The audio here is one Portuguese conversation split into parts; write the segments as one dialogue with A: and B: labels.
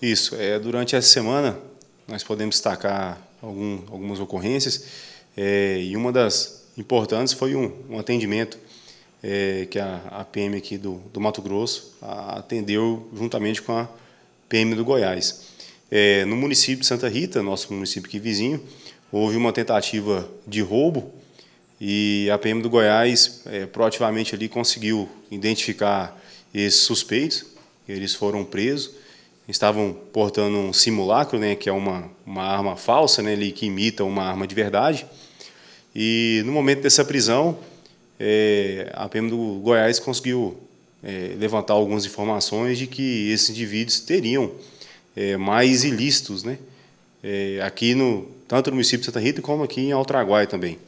A: Isso. É, durante essa semana, nós podemos destacar algum, algumas ocorrências, é, e uma das importantes foi um, um atendimento é, que a, a, PM aqui do, do Mato Grosso a, atendeu juntamente com a PM do Goiás. É, no município de Santa Rita, nosso município aqui vizinho, houve uma tentativa de roubo e a PM do Goiás é, proativamente ali conseguiu identificar esses suspeitos, eles foram presos estavam portando um simulacro, né, que é uma, uma arma falsa, né, ali, que imita uma arma de verdade. E no momento dessa prisão, é, a PM do Goiás conseguiu é, levantar algumas informações de que esses indivíduos teriam é, mais ilícitos, né, é, aqui no tanto no município de Santa Rita como aqui em Altraguai também.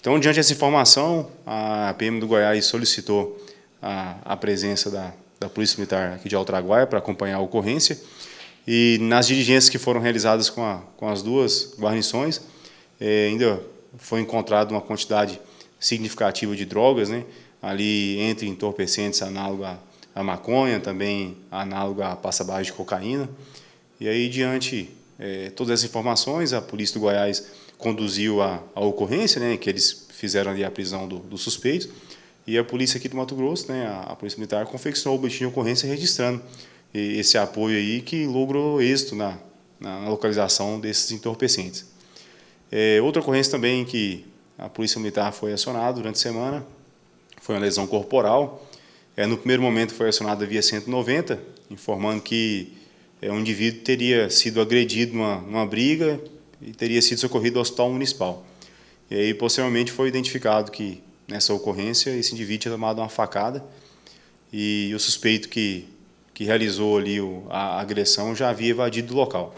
A: Então, diante dessa informação, a PM do Goiás solicitou a, a presença da Polícia Militar aqui de Altraguaia para acompanhar a ocorrência. E nas diligências que foram realizadas com, a, com as duas guarnições, é, ainda foi encontrada uma quantidade significativa de drogas, né? ali entre entorpecentes análoga à maconha, também análoga à passa passa-barra de cocaína. E aí, diante eh, todas essas informações, a Polícia do Goiás conduziu a, a ocorrência, né, que eles fizeram ali a prisão do, do suspeito. E a polícia aqui do Mato Grosso, né, a, Polícia Militar, confeccionou o boletim de ocorrência registrando esse apoio aí que logrou êxito na, na, localização desses entorpecentes. É, outra ocorrência também que a Polícia Militar foi acionada durante a semana foi uma lesão corporal. É, no primeiro momento foi acionada via 190, informando que é, um indivíduo teria sido agredido numa, numa briga e teria sido socorrido ao hospital municipal. E aí, posteriormente, foi identificado que nessa ocorrência, esse indivíduo tinha tomado uma facada e o suspeito que, que realizou ali o, a agressão já havia evadido do local.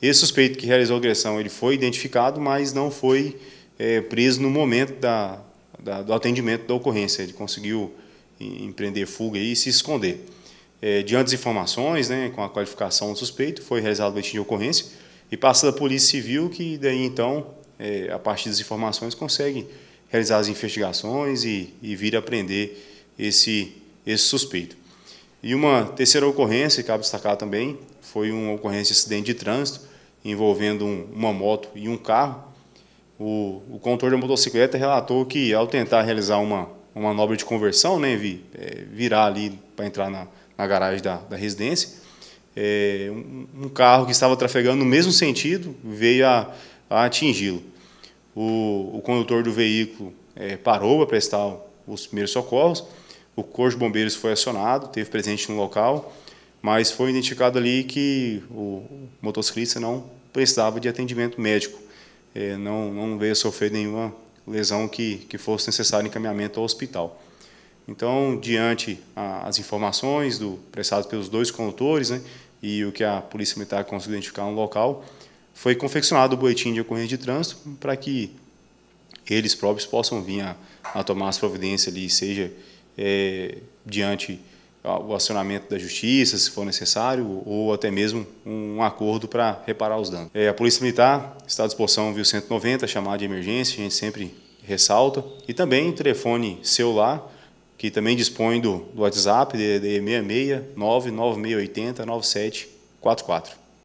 A: Esse suspeito que realizou a agressão ele foi identificado, mas não foi é, preso no momento da, da, do atendimento da ocorrência. Ele conseguiu empreender fuga e se esconder. É, diante das informações, né, com a qualificação do suspeito, foi realizado o boletim de ocorrência e passa da Polícia Civil, que daí então, é, a partir das informações, consegue realizar as investigações e, e vir aprender esse, esse suspeito. E uma terceira ocorrência, que cabe destacar também, foi uma ocorrência de acidente de trânsito envolvendo um, uma moto e um carro. O, o condutor da motocicleta relatou que, ao tentar realizar uma, uma manobra de conversão, né, vi, é, virar ali para entrar na, na garagem da, da residência, é, um, um, carro que estava trafegando no mesmo sentido veio a, a atingi-lo o, o condutor do veículo é, parou para prestar os primeiros socorros, o Corpo de Bombeiros foi acionado, teve presente no local, mas foi identificado ali que o motociclista não precisava de atendimento médico, é, não, não veio sofrer nenhuma lesão que, que fosse necessário encaminhamento ao hospital. Então, diante as informações do, prestadas pelos dois condutores né, e o que a Polícia Militar conseguiu identificar no local, foi confeccionado o boletim de ocorrência de trânsito para que eles próprios possam vir a, a tomar as providências ali, seja é, diante ah, o acionamento da justiça, se for necessário, ou até mesmo um acordo para reparar os danos. É, a Polícia Militar está à disposição viu 190, chamada de emergência, a gente sempre ressalta, e também telefone celular, que também dispõe do, do WhatsApp, de, de 669 9744.